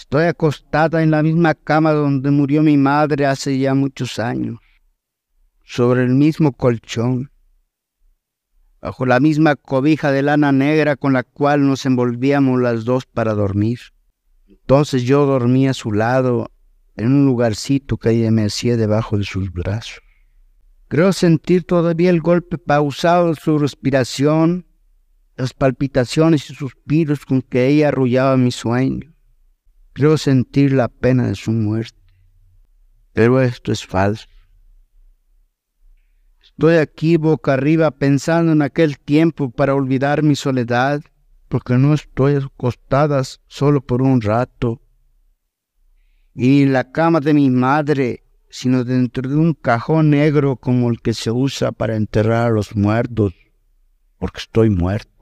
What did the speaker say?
Estoy acostada en la misma cama donde murió mi madre hace ya muchos años, sobre el mismo colchón, bajo la misma cobija de lana negra con la cual nos envolvíamos las dos para dormir. Entonces yo dormí a su lado en un lugarcito que ella me hacía debajo de sus brazos. Creo sentir todavía el golpe pausado de su respiración, las palpitaciones y suspiros con que ella arrullaba mi sueño. Quiero sentir la pena de su muerte. Pero esto es falso. Estoy aquí boca arriba pensando en aquel tiempo para olvidar mi soledad, porque no estoy acostada solo por un rato. Y en la cama de mi madre, sino dentro de un cajón negro como el que se usa para enterrar a los muertos, porque estoy muerto.